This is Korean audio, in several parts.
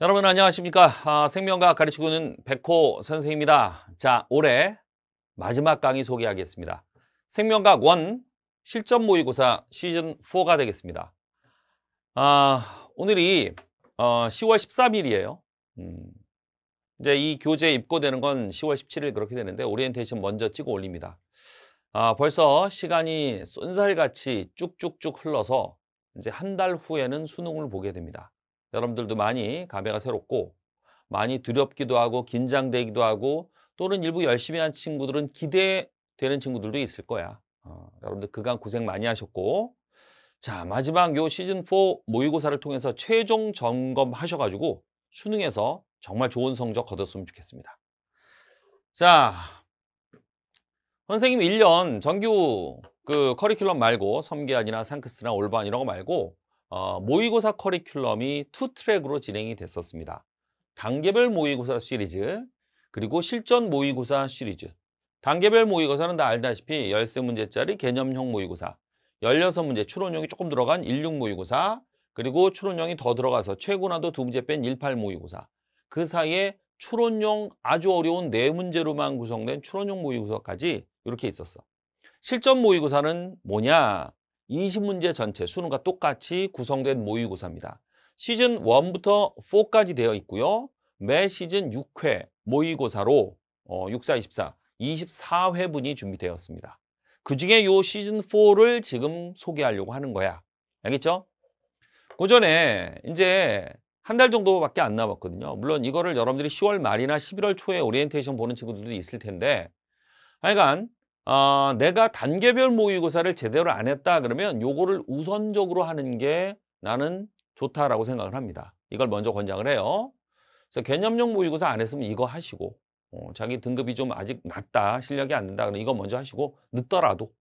여러분 안녕하십니까 아, 생명과 가르치고는 백호 선생입니다 자 올해 마지막 강의 소개하겠습니다 생명각 1 실전 모의고사 시즌4가 되겠습니다 아, 오늘이 어, 10월 13일이에요 음, 이제 이 교재 입고되는 건 10월 17일 그렇게 되는데 오리엔테이션 먼저 찍어 올립니다 아, 벌써 시간이 쏜살같이 쭉쭉쭉 흘러서 이제 한 달 후에는 수능을 보게 됩니다 여러분들도 많이 감회가 새롭고 많이 두렵기도 하고 긴장되기도 하고 또는 일부 열심히 한 친구들은 기대되는 친구들도 있을 거야. 어, 여러분들 그간 고생 많이 하셨고 자 마지막 요 시즌 4 모의고사를 통해서 최종 점검 하셔가지고 수능에서 정말 좋은 성적 거뒀으면 좋겠습니다. 자 선생님 1년 정규 그 커리큘럼 말고 섬계안이나 상크스나 올반 이런 거 말고 어, 모의고사 커리큘럼이 투 트랙으로 진행이 됐었습니다. 단계별 모의고사 시리즈 그리고 실전 모의고사 시리즈 단계별 모의고사는 다 알다시피 13문제짜리 개념형 모의고사 16문제 추론형이 조금 들어간 16 모의고사 그리고 추론형이 더 들어가서 최고나도두 문제 뺀 18 모의고사 그 사이에 추론용 아주 어려운 네 문제로만 구성된 추론용 모의고사까지 이렇게 있었어. 실전 모의고사는 뭐냐? 20문제 전체 수능과 똑같이 구성된 모의고사입니다. 시즌 1부터 4까지 되어 있고요. 매 시즌 6회 모의고사로 어, 64, 24, 24회분이 준비되었습니다. 그 중에 요 시즌 4를 지금 소개하려고 하는 거야. 알겠죠? 그 전에 이제 한 달 정도밖에 안 남았거든요. 물론 이거를 여러분들이 10월 말이나 11월 초에 오리엔테이션 보는 친구들도 있을 텐데 하여간 아, 내가 단계별 모의고사를 제대로 안 했다 그러면 요거를 우선적으로 하는 게 나는 좋다라고 생각을 합니다. 이걸 먼저 권장을 해요. 그래서 개념용 모의고사 안 했으면 이거 하시고 어, 자기 등급이 좀 아직 낮다 실력이 안 된다 그러면 이거 먼저 하시고 늦더라도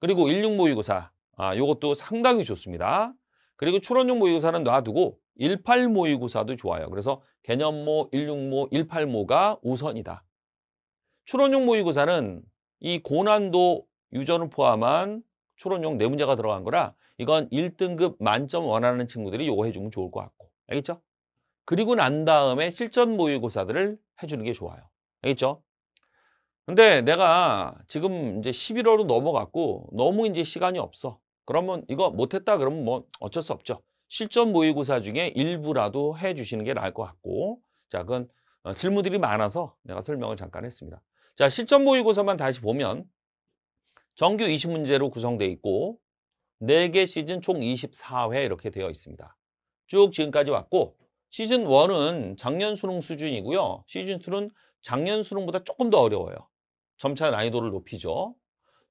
그리고 16 모의고사 아, 요것도 상당히 좋습니다. 그리고 추론용 모의고사는 놔두고 18 모의고사도 좋아요. 그래서 개념모, 16모, 18모가 우선이다. 추론용 모의고사는 이 고난도 유전을 포함한 초론용 네 문제가 들어간 거라 이건 1등급 만점 원하는 친구들이 요거 해주면 좋을 것 같고 알겠죠? 그리고 난 다음에 실전 모의고사들을 해주는 게 좋아요 알겠죠? 근데 내가 지금 이제 11월로 넘어갔고 너무 이제 시간이 없어 그러면 이거 못했다 그러면 뭐 어쩔 수 없죠 실전 모의고사 중에 일부라도 해주시는 게 나을 것 같고 자 그건 어, 질문들이 많아서 내가 설명을 잠깐 했습니다 자, 실전 모의고사만 다시 보면 정규 20문제로 구성되어 있고 4개 시즌 총 24회 이렇게 되어 있습니다. 쭉 지금까지 왔고 시즌 1은 작년 수능 수준이고요. 시즌 2는 작년 수능보다 조금 더 어려워요. 점차 난이도를 높이죠.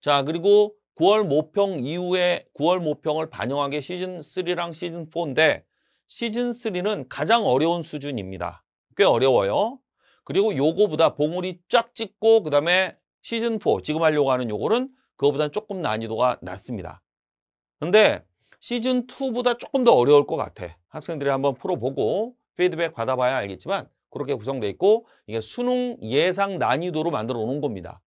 자, 그리고 9월 모평 이후에 9월 모평을 반영하게 시즌 3랑 시즌 4인데 시즌 3는 가장 어려운 수준입니다. 꽤 어려워요. 그리고 요거보다 봉우리 쫙 찍고 그다음에 시즌4 지금 하려고 하는 요거는 그거보다는 조금 난이도가 낮습니다. 근데 시즌2보다 조금 더 어려울 것 같아. 학생들이 한번 풀어보고 피드백 받아봐야 알겠지만 그렇게 구성돼 있고 이게 수능 예상 난이도로 만들어 놓은 겁니다.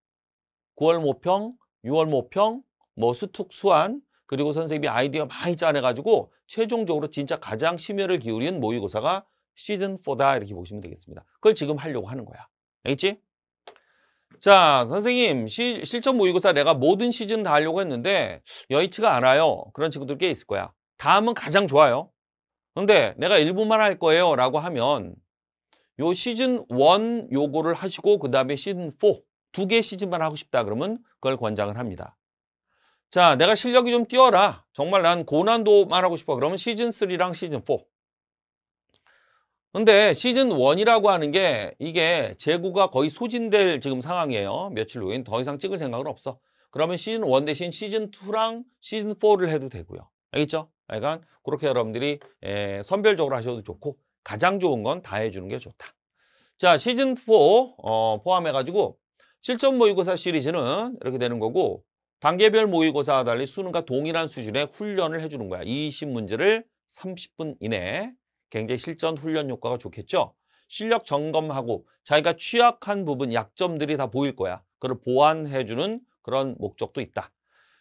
9월 모평, 6월 모평, 뭐 수특 수안 그리고 선생님이 아이디어 많이 짜내가지고 최종적으로 진짜 가장 심혈을 기울인 모의고사가 시즌4다 이렇게 보시면 되겠습니다. 그걸 지금 하려고 하는 거야. 알겠지? 자, 선생님, 시, 실전 모의고사 내가 모든 시즌 다 하려고 했는데 여의치가 않아요. 그런 친구들 꽤 있을 거야. 다음은 가장 좋아요. 근데 내가 일부만 할 거예요 라고 하면 요 시즌 1 요거를 하시고 그 다음에 시즌 4 두 개 시즌만 하고 싶다 그러면 그걸 권장을 합니다. 자, 내가 실력이 좀 뛰어라. 정말 난 고난도만 하고 싶어. 그러면 시즌 3랑 시즌 4. 근데 시즌 1이라고 하는 게 이게 재고가 거의 소진될 지금 상황이에요. 며칠 후엔 더 이상 찍을 생각은 없어. 그러면 시즌 1 대신 시즌 2랑 시즌 4를 해도 되고요. 알겠죠? 그러니까 그렇게 여러분들이 에, 선별적으로 하셔도 좋고 가장 좋은 건 다 해주는 게 좋다. 자 시즌 4 어, 포함해가지고 실전 모의고사 시리즈는 이렇게 되는 거고 단계별 모의고사와 달리 수능과 동일한 수준의 훈련을 해주는 거야. 20문제를 30분 이내 에 굉장히 실전 훈련 효과가 좋겠죠. 실력 점검하고 자기가 취약한 부분, 약점들이 다 보일 거야. 그걸 보완해주는 그런 목적도 있다.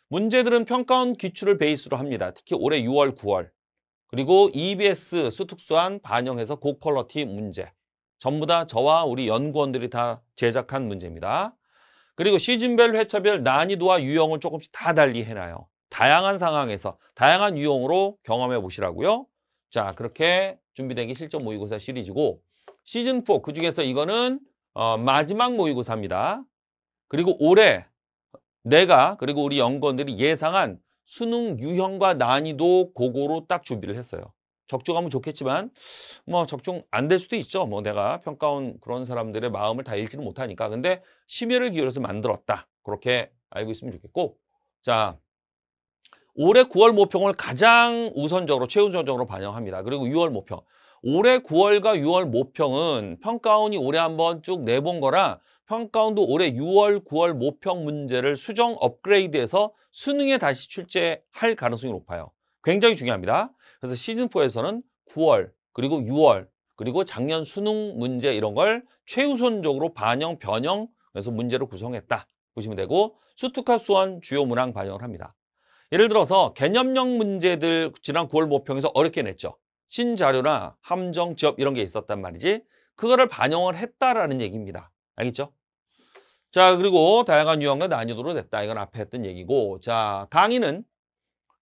문제들은 평가원 기출을 베이스로 합니다. 특히 올해 6월, 9월. 그리고 EBS 수특수한 반영해서 고퀄러티 문제. 전부 다 저와 우리 연구원들이 다 제작한 문제입니다. 그리고 시즌별, 회차별 난이도와 유형을 조금씩 다 달리 해놔요. 다양한 상황에서 다양한 유형으로 경험해 보시라고요. 자, 그렇게 준비된 게 실전 모의고사 시리즈고 시즌4 그중에서 이거는 어, 마지막 모의고사입니다. 그리고 올해 내가 그리고 우리 연구원들이 예상한 수능 유형과 난이도 고고로 딱 준비를 했어요. 적중하면 좋겠지만 뭐 적중 안 될 수도 있죠. 뭐 내가 평가원 그런 사람들의 마음을 다 읽지는 못하니까. 근데 심혈을 기울여서 만들었다. 그렇게 알고 있으면 좋겠고 자 올해 9월 모평을 가장 우선적으로 최우선적으로 반영합니다. 그리고 6월 모평. 올해 9월과 6월 모평은 평가원이 올해 한번 쭉 내본 거라 평가원도 올해 6월, 9월 모평 문제를 수정 업그레이드해서 수능에 다시 출제할 가능성이 높아요. 굉장히 중요합니다. 그래서 시즌4에서는 9월, 그리고 6월, 그리고 작년 수능 문제 이런 걸 최우선적으로 반영, 변형, 해서 문제를 구성했다. 보시면 되고 수특화 수원 주요 문항 반영을 합니다. 예를 들어서 개념형 문제들 지난 9월 모평에서 어렵게 냈죠. 신자료나 함정, 지업 이런 게 있었단 말이지. 그거를 반영을 했다라는 얘기입니다. 알겠죠? 자, 그리고 다양한 유형과 난이도로 냈다. 이건 앞에 했던 얘기고. 자, 강의는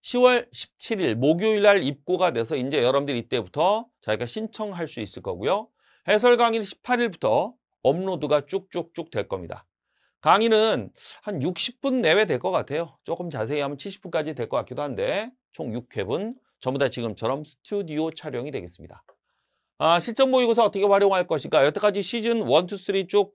10월 17일 목요일 날 입고가 돼서 이제 여러분들이 이때부터 자기가 신청할 수 있을 거고요. 해설 강의는 18일부터 업로드가 쭉쭉쭉 될 겁니다. 강의는 한 60분 내외 될 것 같아요. 조금 자세히 하면 70분까지 될 것 같기도 한데 총 6회분 전부 다 지금처럼 스튜디오 촬영이 되겠습니다. 아, 실전 모의고사 어떻게 활용할 것인가? 여태까지 시즌 1, 2, 3 쭉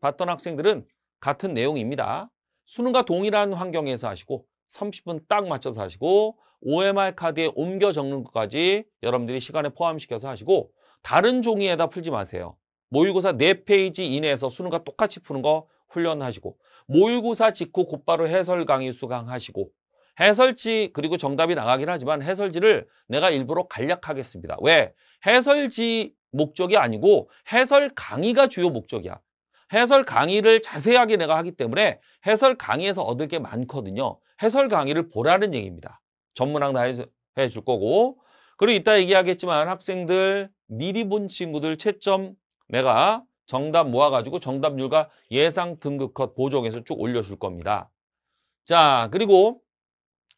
봤던 학생들은 같은 내용입니다. 수능과 동일한 환경에서 하시고 30분 딱 맞춰서 하시고 OMR 카드에 옮겨 적는 것까지 여러분들이 시간에 포함시켜서 하시고 다른 종이에다 풀지 마세요. 모의고사 4페이지 이내에서 수능과 똑같이 푸는 거 훈련하시고 모의고사 직후 곧바로 해설 강의 수강하시고 해설지 그리고 정답이 나가긴 하지만 해설지를 내가 일부러 간략하겠습니다. 왜? 해설지 목적이 아니고 해설 강의가 주요 목적이야. 해설 강의를 자세하게 내가 하기 때문에 해설 강의에서 얻을 게 많거든요. 해설 강의를 보라는 얘기입니다. 전문학 다 해줄 거고 그리고 이따 얘기하겠지만 학생들 미리 본 친구들 채점 내가 정답 모아가지고 정답률과 예상 등급컷 보정해서 쭉 올려줄 겁니다. 자, 그리고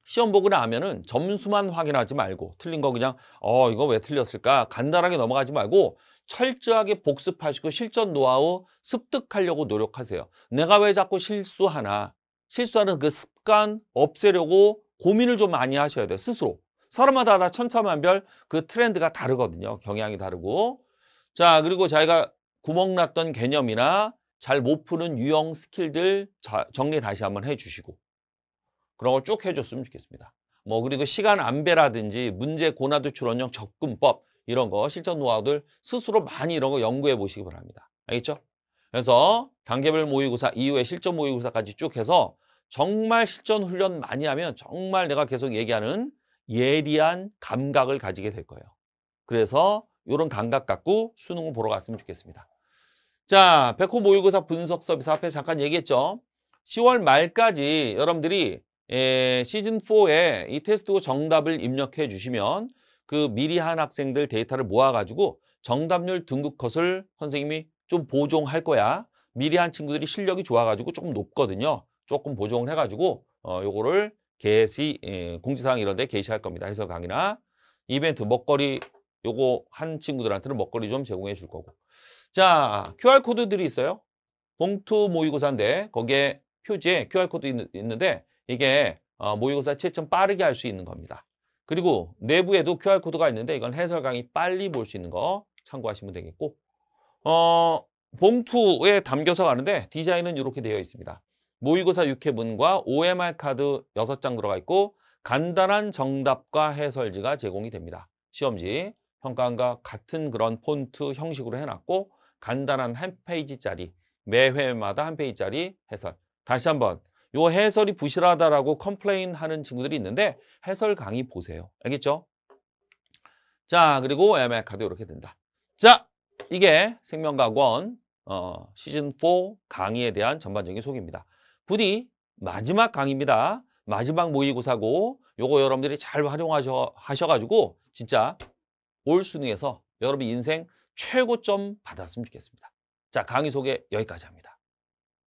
시험 보고 나면은 점수만 확인하지 말고 틀린 거 그냥 어 이거 왜 틀렸을까 간단하게 넘어가지 말고 철저하게 복습하시고 실전 노하우 습득하려고 노력하세요. 내가 왜 자꾸 실수하나 실수하는 그 습관 없애려고 고민을 좀 많이 하셔야 돼요. 스스로. 사람마다 다 천차만별 그 트렌드가 다르거든요. 경향이 다르고. 자, 그리고 자기가 구멍났던 개념이나 잘 못 푸는 유형 스킬들 자, 정리 다시 한번 해주시고 그런 걸 쭉 해줬으면 좋겠습니다. 뭐 그리고 시간 안배라든지 문제 고난도 출원형 접근법 이런 거 실전 노하우들 스스로 많이 이런 거 연구해 보시기 바랍니다. 알겠죠? 그래서 단계별 모의고사 이후에 실전 모의고사까지 쭉 해서 정말 실전 훈련 많이 하면 정말 내가 계속 얘기하는 예리한 감각을 가지게 될 거예요. 그래서 이런 감각 갖고 수능을 보러 갔으면 좋겠습니다. 자, 백호 모의고사 분석 서비스 앞에 잠깐 얘기했죠. 10월 말까지 여러분들이 에, 예, 시즌4에 이 테스트 정답을 입력해 주시면 그 미리 한 학생들 데이터를 모아가지고 정답률 등급 컷을 선생님이 좀 보종할 거야. 미리 한 친구들이 실력이 좋아가지고 조금 높거든요. 조금 보종을 해가지고 이거를게 어, 예, 공지사항 이런 데 게시할 겁니다. 해석 강의나 이벤트, 먹거리 요거 한 친구들한테는 먹거리 좀 제공해 줄 거고 자, QR코드들이 있어요. 봉투 모의고사인데 거기에 표지에 QR코드 있는데 이게 어, 모의고사 채점 빠르게 할 수 있는 겁니다. 그리고 내부에도 QR코드가 있는데 이건 해설 강의 빨리 볼 수 있는 거 참고하시면 되겠고 어, 봉투에 담겨서 가는데 디자인은 이렇게 되어 있습니다. 모의고사 6회분과 OMR 카드 6장 들어가 있고 간단한 정답과 해설지가 제공이 됩니다. 시험지, 평가원과 같은 그런 폰트 형식으로 해놨고 간단한 한 페이지짜리 매회마다 한 페이지짜리 해설 다시 한번 이 해설이 부실하다라고 컴플레인 하는 친구들이 있는데 해설 강의 보세요. 알겠죠? 자 그리고 ML 카드 이렇게 된다. 자 이게 생명과학원 어, 시즌4 강의에 대한 전반적인 소개입니다. 부디 마지막 강의입니다. 마지막 모의고사고 요거 여러분들이 잘 활용하셔 가지고 진짜 올 수능에서 여러분 인생 최고점 받았으면 좋겠습니다. 자, 강의 소개 여기까지 합니다.